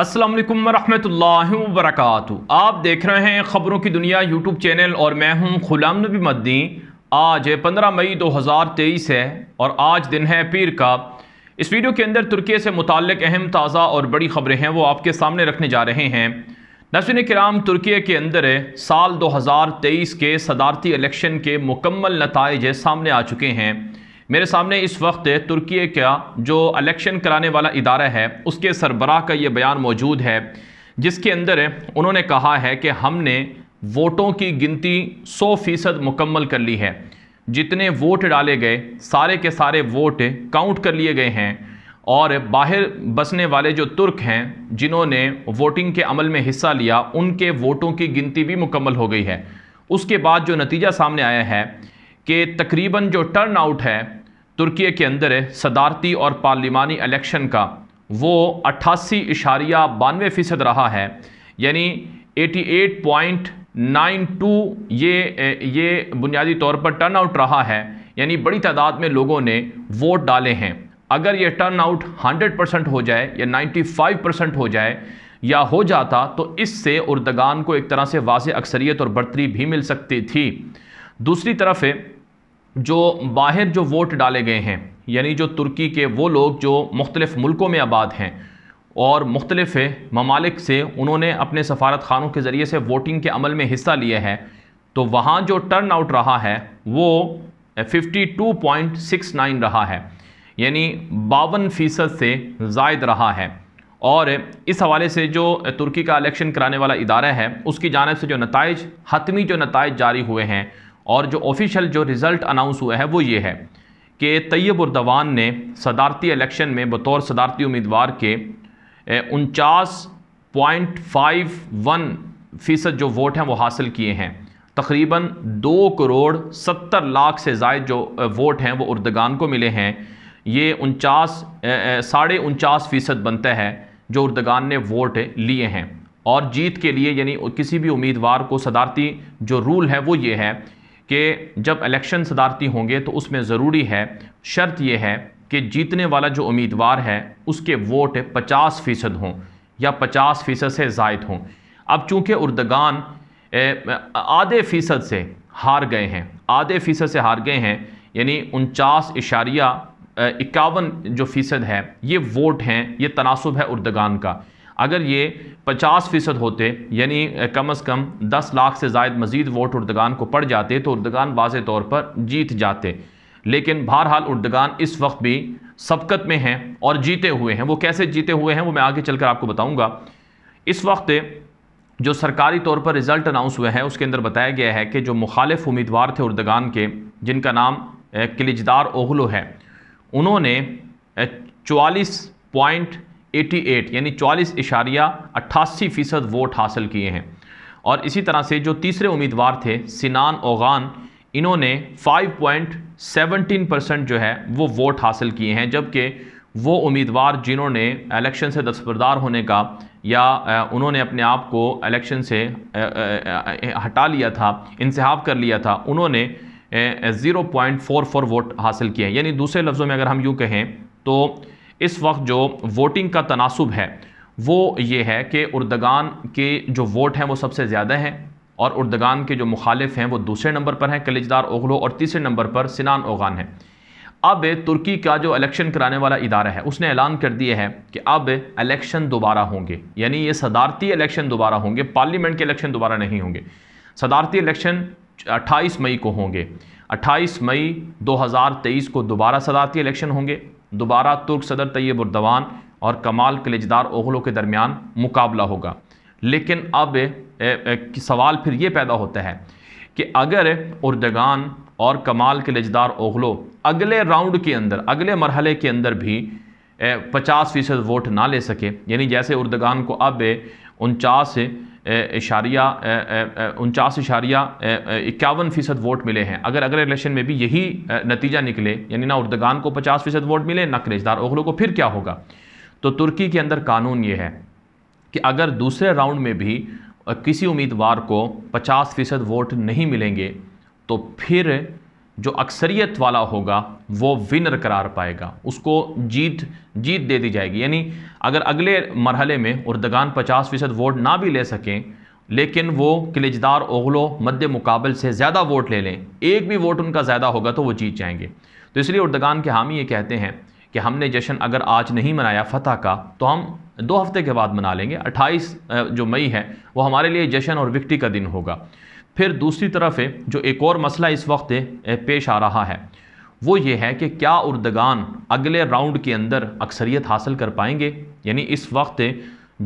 अस्सलाम वालेकुम रहमतुल्लाहि आप देख रहे हैं ख़बरों की दुनिया यूट्यूब चैनल और मैं हूं गुलाम नबी मदनी आज पंद्रह मई दो हज़ार तेईस है और आज दिन है पीर का इस वीडियो के अंदर तुर्की से मुतक अहम ताज़ा और बड़ी ख़बरें हैं वो आपके सामने रखने जा रहे हैं नसर कराम तुर्की के अंदर साल दो हज़ार तेईस के सदारती इलेक्शन के मुकम्मल नतज सामने आ चुके हैं मेरे सामने इस वक्त तुर्की का जो अलेक्शन कराने वाला इदारा है उसके सरबराह का ये बयान मौजूद है जिसके अंदर उन्होंने कहा है कि हमने वोटों की गिनती 100 फ़ीसद मुकम्मल कर ली है जितने वोट डाले गए सारे के सारे वोट काउंट कर लिए गए हैं और बाहर बसने वाले जो तुर्क हैं जिन्होंने वोटिंग के अमल में हिस्सा लिया उनके वोटों की गिनती भी मुकम्मल हो गई है उसके बाद जो नतीजा सामने आया है कि तकरीबन जो टर्न आउट है तुर्की के अंदर है सदारती और पार्लिमानी इलेक्शन का वो अट्ठासी इशारिया बानवे फ़ीसद रहा है यानी 88.92 ये ये बुनियादी तौर पर टर्न आउट रहा है यानी बड़ी तादाद में लोगों ने वोट डाले हैं अगर ये टर्न आउट हंड्रेड परसेंट हो जाए या नाइन्टी फाइव परसेंट हो जाए या हो जाता तो इससे उर्दगान को एक तरह से वाज अक्सरीत और बढ़तरी भी मिल सकती थी दूसरी तरफ है जो बाहर जो वोट डाले गए हैं यानी जो तुर्की के वो लोग जो मुख्तलिफ़ मुल्कों में आबाद हैं और मुख्तलिफ़ ममालिक से उन्होंने अपने सफारत खानों के ज़रिए से वोटिंग के अमल में हिस्सा लिया है तो वहाँ जो टर्न आउट रहा है वो fifty two point six nine रहा है यानी बावन फ़ीसद से जायद रहा है और इस हवाले से जो तुर्की का इलेक्शन कराने वाला इदारा है उसकी जानब से जो नतज हतमी जो नतज जारी हुए हैं और जो ऑफिशियल जो रिज़ल्ट अनाउंस हुआ है वो ये है कि तैयब उर्दवान ने सदारती इलेक्शन में बतौर सदारती उम्मीदवार के उनचास पॉइंट फाइव वन फ़ीसद जो वोट हैं वो हासिल किए हैं तकरीबन दो करोड़ सत्तर लाख से जायद जो वोट हैं वो उर्दगान को मिले हैं ये उनचास साढ़े उनचास फ़ीसद बनता है जो उर्दगान ने वोट लिए हैं और जीत के लिए यानी किसी भी उम्मीदवार को सदारती जो रूल है वो ये है कि जब इलेक्शन सदारती होंगे तो उसमें ज़रूरी है शर्त यह है कि जीतने वाला जो उम्मीदवार है उसके वोट पचास फ़ीसद हों या पचास फ़ीसद से जायद हों अब चूँकि उर्दगान आधे फ़ीसद से हार गए हैं आधे फ़ीसद से हार गए हैं यानी उनचास इशारिया इक्यावन जो फ़ीसद है ये वोट हैं ये तनासब है उर्दगान का अगर ये पचास फ़ीसद होते यानी कम अज़ कम दस लाख से जायद मजीद वोट उर्दगान को पड़ जाते तो उर्दगान वाज तौर पर जीत जाते लेकिन बहरहाल उर्दगान इस वक्त भी सबकत में हैं और जीते हुए हैं वो कैसे जीते हुए हैं वो मैं आगे चलकर आपको बताऊंगा इस वक्त जो सरकारी तौर पर रिज़ल्ट अनाउंस हुए हैं उसके अंदर बताया गया है कि जो मुखालिफ उम्मीदवार थे उर्दगान के जिनका नाम किलिजदार ओगलो है उन्होंने चवालीस पॉइंट 88 यानी चौलीस इशारिया अट्ठासी फ़ीसद वोट हासिल किए हैं और इसी तरह से जो तीसरे उम्मीदवार थे सिनान ओगान इन्होंने 5.17 परसेंट जो है वो वोट हासिल किए हैं जबकि वो उम्मीदवार जिन्होंने इलेक्शन से दस्तरदार होने का या उन्होंने अपने आप को इलेक्शन से हटा लिया था इंतहाब कर लिया था उन्होंने 0.44 वोट हासिल किए यानी दूसरे लफ्ज़ों में अगर हम यूँ कहें तो इस वक्त जो वोटिंग का तनासब है वो ये है कि उर्दगान के जो वोट हैं वो सबसे ज़्यादा हैं और उर्दगान के जो मुखालिफ हैं वो दूसरे नंबर पर हैं कलिजदार ओगलो और तीसरे नंबर पर सिनान ओगान हैं अब तुर्की का जो इलेक्शन कराने वाला इदारा है उसने ऐलान कर दिया है कि अब इलेक्शन दोबारा होंगे यानी ये सदारती इलेक्शन दोबारा होंगे पार्लियामेंट के इलेक्शन दोबारा नहीं होंगे सदारती इलेक्शन 28 मई को होंगे 28 मई 2023 को दोबारा सदारती इलेक्शन होंगे दोबारा तुर्क सदर तैयब उर्दवान और कमाल कलेजदार ओगलों के दरमियान मुकाबला होगा लेकिन अब ए, ए, सवाल फिर ये पैदा होता है कि अगर उर्दगान और कमाल कलेजदार ओहलो अगले राउंड के अंदर अगले मरहले के अंदर भी पचास फ़ीसद वोट ना ले सके यानी जैसे उर्दगान को अब उनचास इशारिया उनचास इशारिया इक्यावन फ़ीसद वोट मिले हैं अगर अगले इलेक्शन में भी यही नतीजा निकले यानी ना उर्दगान को पचास फ़ीसद वोट मिले ना क्रेजदार ओखलो को फिर क्या होगा तो तुर्की के अंदर कानून ये है कि अगर दूसरे राउंड में भी किसी उम्मीदवार को पचास फ़ीसद वोट नहीं मिलेंगे तो फिर जो अक्सरियत वाला होगा वो विनर करार पाएगा उसको जीत जीत दे दी जाएगी यानी अगर अगले मरहले में उर्दगान पचास फ़ीसद वोट ना भी ले सकें लेकिन वो किलेजदार ओगलो मद मुकाबल से ज़्यादा वोट ले लें एक भी वोट उनका ज़्यादा होगा तो वो जीत जाएंगे तो इसलिए उर्दगान के हामी ये कहते हैं कि हमने जश्न अगर आज नहीं मनाया फतह का तो हम दो हफ्ते के बाद मना लेंगे 28 जो मई है वो हमारे लिए जश्न और विक्टी का दिन होगा फिर दूसरी तरफ है जो एक और मसला इस वक्त पेश आ रहा है वो ये है कि क्या उर्दगान अगले राउंड के अंदर अक्सरियत हासिल कर पाएंगे यानी इस वक्त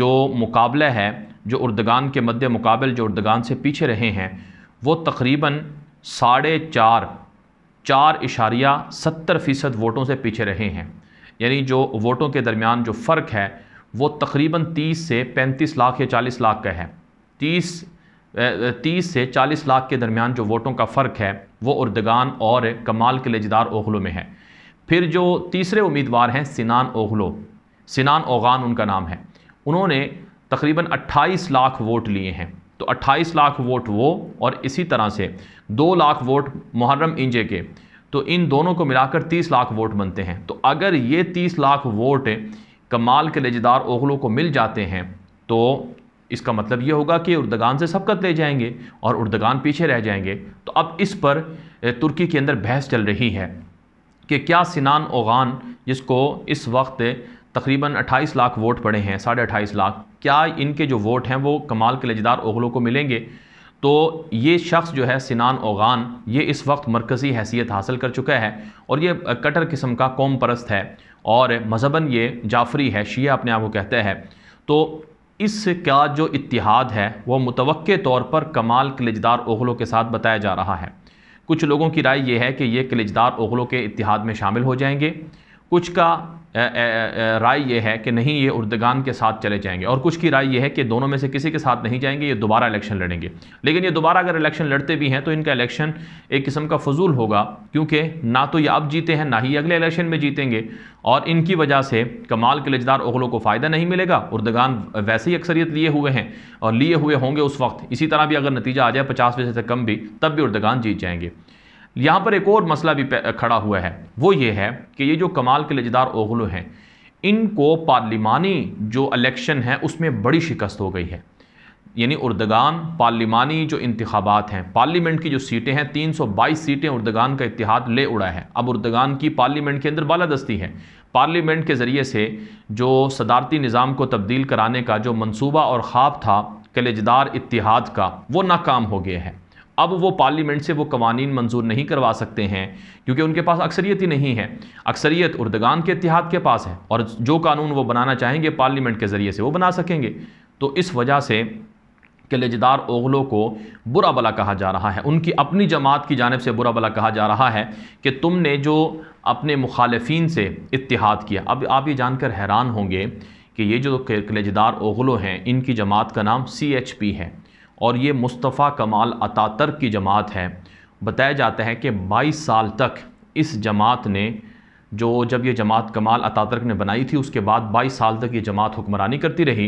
जो मुकाबला है जो उर्दगान के मध्य मुकाबल जो उर्दगान से पीछे रहे हैं वो तकरीबन साढ़े चार चार इशारिया सत्तर फ़ीसद वोटों से पीछे रहे हैं यानी जो वोटों के दरमियान जो फ़र्क है वो तकरीबन तीस से पैंतीस लाख या चालीस लाख का है तीस तीस से चालीस लाख के दरमियान जो वोटों का फ़र्क है वो उर्दगान और कमाल के लेजदार ओखलो में है फिर जो तीसरे उम्मीदवार हैं सिनान ओखलो सिनान ओगान उनका नाम है उन्होंने तकरीबन 28 लाख वोट लिए हैं तो 28 लाख वोट वो और इसी तरह से 2 लाख वोट मुहर्रम इंजे के तो इन दोनों को मिलाकर 30 लाख वोट बनते हैं तो अगर ये 30 लाख वोट कमाल के लेजदार ओगलों को मिल जाते हैं तो इसका मतलब ये होगा कि उर्दगान से सबकत ले जाएंगे और उर्दगान पीछे रह जाएंगे तो अब इस पर तुर्की के अंदर बहस चल रही है कि क्या सिनान ओगान जिसको इस वक्त तकरीबन 28 लाख वोट पड़े हैं साढ़े अट्ठाईस लाख क्या इनके जो वोट हैं वो कमाल के लजदार ओगलों को मिलेंगे तो ये शख्स जो है सिनान ओगान ये इस वक्त मरकज़ी हैसियत हासिल कर चुका है और ये कटर किस्म का कौम परस्त है और मजहबन ये जाफरी है शीह अपने आप को कहता है तो इससे क्या जो इतिहाद है वह मुतव तौर पर कमाल किलेजदार ओगलों के साथ बताया जा रहा है कुछ लोगों की राय यह है कि ये किलेजदार ओगलों के इतिहाद में शामिल हो जाएंगे कुछ का राय यह है कि नहीं ये उर्दगान के साथ चले जाएंगे और कुछ की राय यह है कि दोनों में से किसी के साथ नहीं जाएंगे ये दोबारा इलेक्शन लड़ेंगे लेकिन ये दोबारा अगर इलेक्शन लड़ते भी हैं तो इनका इलेक्शन एक किस्म का फजूल होगा क्योंकि ना तो ये अब जीते हैं ना ही अगले इलेक्शन में जीतेंगे और इनकी वजह से कमाल के लजदार ओगलों को फ़ायदा नहीं मिलेगा उर्दगान वैसे ही अक्सरियत लिए हुए हैं और लिए हुए होंगे उस वक्त इसी तरह भी अगर नतीजा आ जाए पचास फीसद से कम भी तब भी उर्दगान जीत जाएंगे यहाँ पर एक और मसला भी खड़ा हुआ है वो ये है कि ये जो कमाल के लजदार ओगलू हैं इनको पार्लिमानी जो इलेक्शन है उसमें बड़ी शिकस्त हो गई है यानी उर्दगान पार्लिमानी जो इंतबात हैं पार्लियामेंट की जो सीटें हैं 322 सीटें उर्दगान का इतिहाद ले उड़ा है अब उर्दगान की पार्लियामेंट के अंदर बालादस्ती है पार्लियामेंट के ज़रिए से जो सदारती निज़ाम को तब्दील कराने का जो मनसूबा और ख्वाब था कलेजदार इतिहाद का वो नाकाम हो गया है अब वो पार्लियामेंट से वो कवानीन मंजूर नहीं करवा सकते हैं क्योंकि उनके पास अक्सरियत ही नहीं है अक्सरियत उर्दगान के इतिहाद के पास है और जो कानून वो बनाना चाहेंगे पार्लियामेंट के ज़रिए से वो बना सकेंगे तो इस वजह से कलेजदार ओगलों को बुरा भला कहा जा रहा है उनकी अपनी जमात की जानब से बुरा भला कहा जा रहा है कि तुमने जो अपने मुखालफी से इतिहाद किया अब आप ये जानकर हैरान होंगे कि ये जो कलेजदार ओगलों हैं इनकी जमात का नाम सी एच पी है और ये मुस्तफ़ा कमाल अतातर की जमात है बताया जाता है कि 22 साल तक इस जमात ने जो जब ये जमात कमाल अतातर्क ने बनाई थी उसके बाद 22 साल तक ये जमात हुक्मरानी करती रही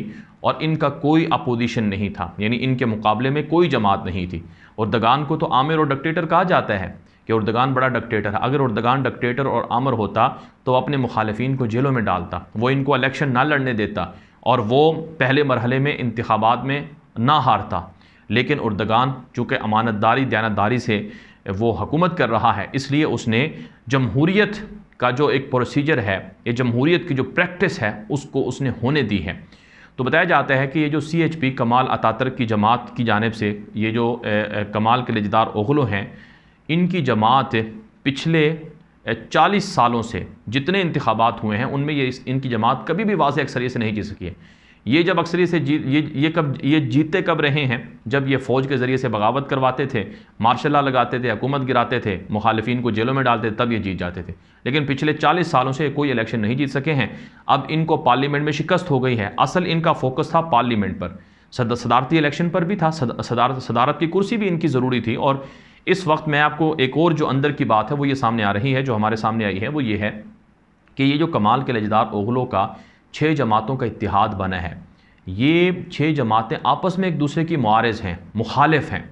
और इनका कोई अपोजिशन नहीं था यानी इनके मुकाबले में कोई जमात नहीं थी और दगान को तो आमिर और डक्टेटर कहा जाता है कि उर्दगान बड़ा डक्टेटर है अगर उर्दगान डक्टेटर और आमर होता तो अपने मुखालफन को जेलों में डालता वो इनको इलेक्शन ना लड़ने देता और वो पहले मरहले में इंतबात में ना हारता लेकिन उर्दगान चूँकि अमानतदारी दयानतदारी से वो हकूमत कर रहा है इसलिए उसने जमहूरीत का जो एक प्रोसीजर है ये जमहूरीत की जो प्रैक्टिस है उसको उसने होने दी है तो बताया जाता है कि ये जो सी एच पी कमाल अतातर की जमात की जानब से ये जो ए, ए, कमाल के लजदार ओगलो हैं इनकी जमात पिछले चालीस सालों से जितने इंतबात हुए हैं उनमें ये इस इनकी जमात कभी भी वाज अक्सरियत से नहीं जी सकी है ये जब अक्सरी से जी ये ये कब ये जीते कब रहे हैं जब ये फ़ौज के ज़रिए से बगावत करवाते थे मार्शल लगाते थे हुकूमत गिराते थे मुखालफी को जेलों में डालते तब ये जीत जाते थे लेकिन पिछले 40 सालों से कोई इलेक्शन नहीं जीत सके हैं अब इनको पार्लियामेंट में शिकस्त हो गई है असल इनका फोकस था पार्लियामेंट पर सदारती इलेक्शन पर भी था सदारत की कुर्सी भी इनकी ज़रूरी थी और इस वक्त मैं आपको एक और जो अंदर की बात है वो ये सामने आ रही है जो हमारे सामने आई है वो ये है कि ये जो कमाल के लजदार ओगलों का छः जमातों का इतिहाद बना है ये छः जमातें आपस में एक दूसरे की मारज हैं मुखालिफ हैं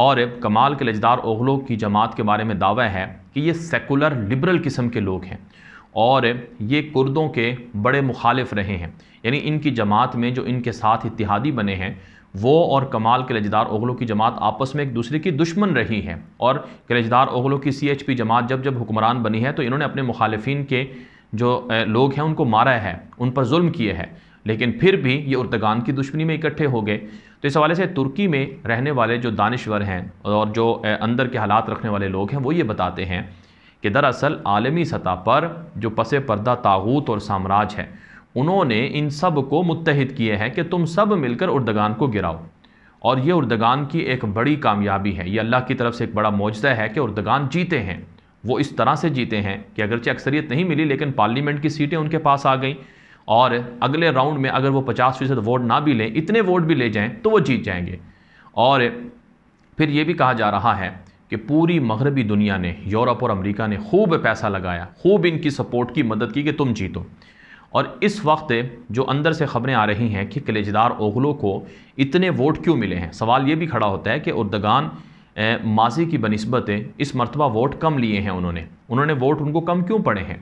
और कमाल के लजदार ओगलों की जमात के बारे में दावा है कि ये सेकुलर लिबरल किस्म के लोग हैं और ये कुर्दों के बड़े मुखालिफ रहे हैं यानी इनकी जमात में जो इनके साथ इतिहादी बने हैं वो और कमाल के लजदार ओगलों की जमात आपस में एक दूसरे की दुश्मन रही है और कलेजदार ओगलों की सी एच पी जमात जब जब हुक्मरान बनी है तो इन्होंने अपने मुखालफी के जो लोग हैं उनको मारा है उन पर जुल्म किए हैं लेकिन फिर भी ये उर्दगान की दुश्मनी में इकट्ठे हो गए तो इस हवाले से तुर्की में रहने वाले जो दानश्वर हैं और जो अंदर के हालात रखने वाले लोग हैं वो ये बताते हैं कि दरअसल आलमी सतह पर जो पस पर्दा तागूत और साम्राज्य है उन्होंने इन सब को मुतहद किए हैं कि तुम सब मिलकर उर्दगान को गिराओ और ये उर्दगान की एक बड़ी कामयाबी है ये अल्लाह की तरफ से एक बड़ा मौजदा है कि उर्दगान जीते हैं वो इस तरह से जीते हैं कि अगरचे अक्सरियत नहीं मिली लेकिन पार्लियामेंट की सीटें उनके पास आ गई और अगले राउंड में अगर वो पचास फीसद वोट ना भी लें इतने वोट भी ले जाएं तो वो जीत जाएंगे और फिर ये भी कहा जा रहा है कि पूरी मगरबी दुनिया ने यूरोप और अमेरिका ने खूब पैसा लगाया खूब इनकी सपोर्ट की मदद की कि तुम जीतो और इस वक्त जो अंदर से खबरें आ रही हैं कि कलेजदार ओगलों को इतने वोट क्यों मिले हैं सवाल ये भी खड़ा होता है कि उर्दगान माजी की बनस्बत इस मरतबा वोट कम लिए हैं उन्होंने उन्होंने वोट उनको कम क्यों पड़े हैं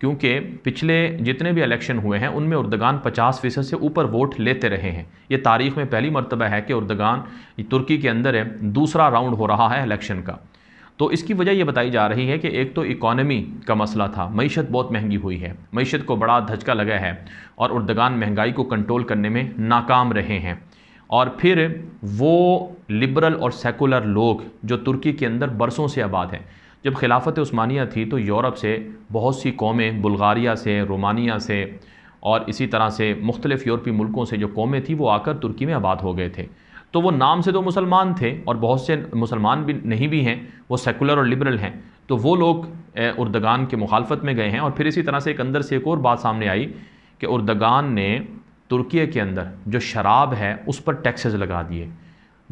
क्योंकि पिछले जितने भी इलेक्शन हुए हैं उनमें उर्दगान 50 फ़ीसद से ऊपर वोट लेते रहे हैं ये तारीख़ में पहली मरतबा है कि उर्दगान तुर्की के अंदर है दूसरा राउंड हो रहा है इलेक्शन का तो इसकी वजह यह बताई जा रही है कि एक तो इकॉनमी का मसला था मीशत बहुत महंगी हुई है मीशत को बड़ा धचका लगा है और उर्दगान महंगाई को कंट्रोल करने में नाकाम रहे हैं और फिर वो लिबरल और सेकुलर लोग जो तुर्की के अंदर बरसों से आबाद हैं जब खिलाफत उस्मानिया थी तो यूरोप से बहुत सी कौमें बुल्गारिया से रोमानिया से और इसी तरह से मुख्तलिफ़ यूरोपी मुल्कों से जो कौमें थी वो आकर तुर्की में आबाद हो गए थे तो वो नाम से तो मुसलमान थे और बहुत से मुसलमान भी नहीं भी हैं वो सेकुलर और लिबरल हैं तो वो लोग उर्दगान के मुखालफत में गए हैं और फिर इसी तरह से एक अंदर से एक और बात सामने आई कि उर्दगान ने तुर्की के अंदर जो शराब है उस पर टैक्सेस लगा दिए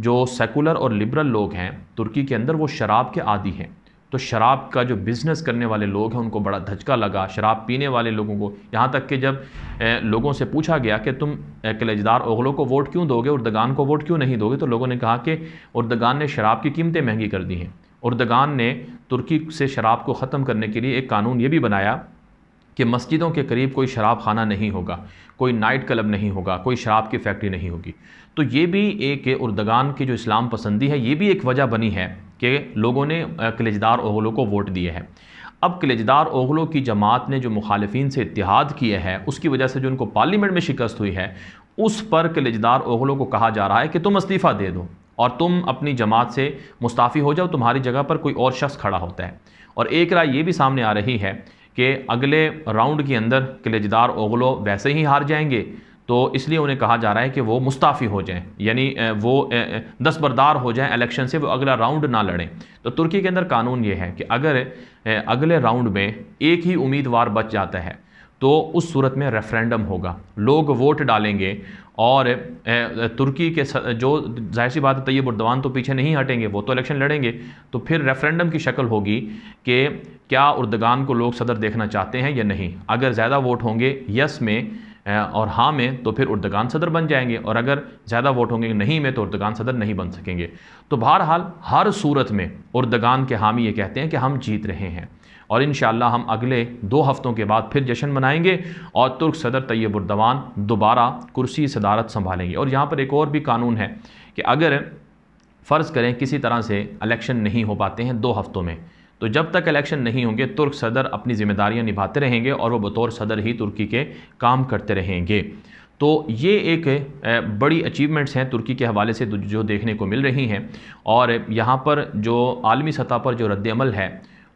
जो सेकुलर और लिबरल लोग हैं तुर्की के अंदर वो शराब के आदि हैं तो शराब का जो बिज़नेस करने वाले लोग हैं उनको बड़ा धचका लगा शराब पीने वाले लोगों को यहाँ तक कि जब लोगों से पूछा गया कि तुम कलेजदार ओगलों को वोट क्यों दोगे उर्दगान को वोट क्यों नहीं दोगे तो लोगों ने कहा कि उर्दगान ने शराब की कीमतें महंगी कर दी हैं उर्दगान ने तुर्की से शराब को ख़त्म करने के लिए एक कानून ये भी बनाया कि मस्जिदों के करीब कोई शराब खाना नहीं होगा कोई नाइट क्लब नहीं होगा कोई शराब की फैक्ट्री नहीं होगी तो ये भी एक उर्दगान की जो इस्लाम पसंदी है ये भी एक वजह बनी है कि लोगों ने कलेजदार ओगलों को वोट दिए हैं अब कलेजदार ओगलों की जमात ने जो मुखालफी से इतिहाद किया है उसकी वजह से जो उनको पार्लीमेंट में शिकस्त हुई है उस पर कलेजदार ओगलों को कहा जा रहा है कि तुम इस्तीफ़ा दे दो और तुम अपनी जमात से मुस्ताफ़ी हो जाओ तुम्हारी जगह पर कोई और शख्स खड़ा होता है और एक राय ये भी सामने आ रही है कि अगले राउंड के अंदर किलेजदार ओगलो वैसे ही हार जाएंगे तो इसलिए उन्हें कहा जा रहा है कि वो मुस्ताफ़ी हो जाएं यानी वो दस्बरदार हो जाएं इलेक्शन से वो अगला राउंड ना लड़ें तो तुर्की के अंदर कानून ये है कि अगर अगले राउंड में एक ही उम्मीदवार बच जाता है तो उस सूरत में रेफरेंडम होगा लोग वोट डालेंगे और तुर्की के जो जाहिर सी बात है तैयब उर्दवान तो पीछे नहीं हटेंगे वो तो इलेक्शन लड़ेंगे तो फिर रेफरेंडम की शक्ल होगी कि क्या उर्दगान को लोग सदर देखना चाहते हैं या नहीं अगर ज़्यादा वोट होंगे यस में और हाँ में तो फिर उर्दगान सदर बन जाएंगे और अगर ज़्यादा वोट होंगे नहीं में तो उर्दगान सदर नहीं बन सकेंगे तो बहरहाल हर सूरत में उर्दगान के हामी ये कहते हैं कि हम जीत रहे हैं और इन हम अगले दो हफ़्तों के बाद फिर जश्न मनाएंगे और तुर्क सदर तैयबुरदवान दोबारा कुर्सी सदारत संभालेंगे और यहाँ पर एक और भी कानून है कि अगर फ़र्ज़ करें किसी तरह से इलेक्शन नहीं हो पाते हैं दो हफ़्तों में तो जब तक इलेक्शन नहीं होंगे तुर्क सदर अपनी जिम्मेदारियां निभाते रहेंगे और वो बतौर सदर ही तुर्की के काम करते रहेंगे तो ये एक बड़ी अचीवमेंट्स हैं तुर्की के हवाले से जो देखने को मिल रही हैं और यहाँ पर जो आलमी सतह पर जो रद्दमल है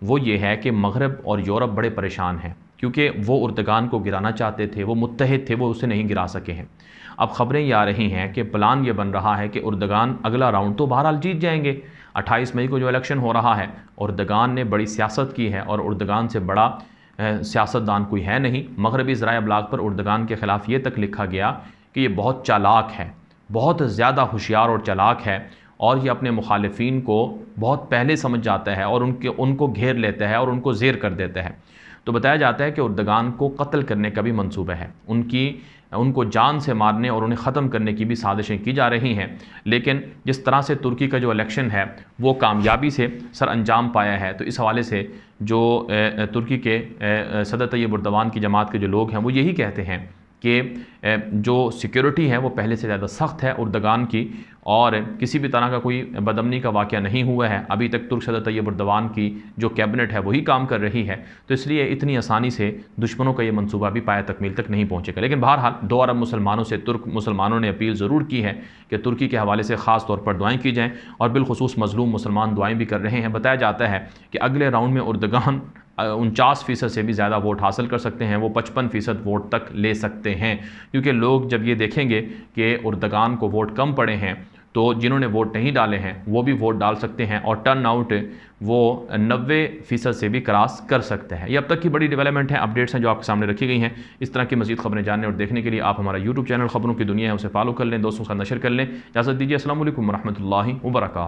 वो ये है कि मगरब और यूरोप बड़े परेशान हैं क्योंकि वो उर्दगान को गिराना चाहते थे वो मुतहद थे वो उसे नहीं गिरा सके हैं अब ख़बरें ये आ रही हैं कि प्लान ये बन रहा है कि उर्दगान अगला राउंड तो बहरहाल जीत जाएंगे 28 मई को जो इलेक्शन हो रहा है उर्दगान ने बड़ी सियासत की है और उर्दगान से बड़ा सियासतदान कोई है नहीं मगरबी ज़रा अबलाग पर उर्दगान के ख़िलाफ़ ये तक लिखा गया कि ये बहुत चालाक है बहुत ज़्यादा होशियार और चालाक है और ये अपने मुखालफन को बहुत पहले समझ जाता है और उनके उनको घेर लेता है और उनको जेर कर देता है तो बताया जाता है कि उर्दगान को कत्ल करने का भी मनसूबा है उनकी उनको जान से मारने और उन्हें ख़त्म करने की भी साजिशें की जा रही हैं लेकिन जिस तरह से तुर्की का जो इलेक्शन है वो कामयाबी से सर अंजाम पाया है तो इस हवाले से जो तुर्की के सदर तैयब उर्दवान की जमात के जो लोग हैं वो यही कहते हैं कि जो सिक्योरिटी है वो पहले से ज़्यादा सख्त है उर्दगान की और किसी भी तरह का कोई बदमनी का वाक़ नहीं हुआ है अभी तक तुर्क सदर तैयब उर्दवान की जो कैबिनेट है वही काम कर रही है तो इसलिए इतनी आसानी से दुश्मनों का ये मनसूबा भी पाया तकमील तक नहीं पहुँचेगा लेकिन बहरहाल दो अरब मुसलमानों से तुर्क मुसलमानों ने अपील ज़रूर की है कि तुर्की के हवाले से ख़ास तौर पर दुआएँ की जाएँ और बिलखसूस मजलूम मुसलमान दुआएँ भी कर रहे हैं बताया जाता है कि अगले राउंड में उर्दगान उनचास फ़ीसद से भी ज़्यादा वोट हासिल कर सकते हैं वो पचपन फ़ीसद वोट तक ले सकते हैं क्योंकि लोग जब ये देखेंगे कि उर्दगान को वोट कम पड़े हैं तो जिन्होंने वोट नहीं डाले हैं वो भी वोट डाल सकते हैं और टर्न आउट वो नब्बे फ़ीसद से भी क्रॉस कर सकते हैं ये अब तक की बड़ी डेवलपमेंट है अपडेट्स हैं जो आपके सामने रखी गई हैं इस तरह की मजीद खबरें जानने और देखने के लिए आप हमारा यूट्यूब चैनल खबरों की दुनिया है उसे फॉलो कर लें दोस्तों का नशर कर लें इजाज़त दीजिए असल वरहमल वर्क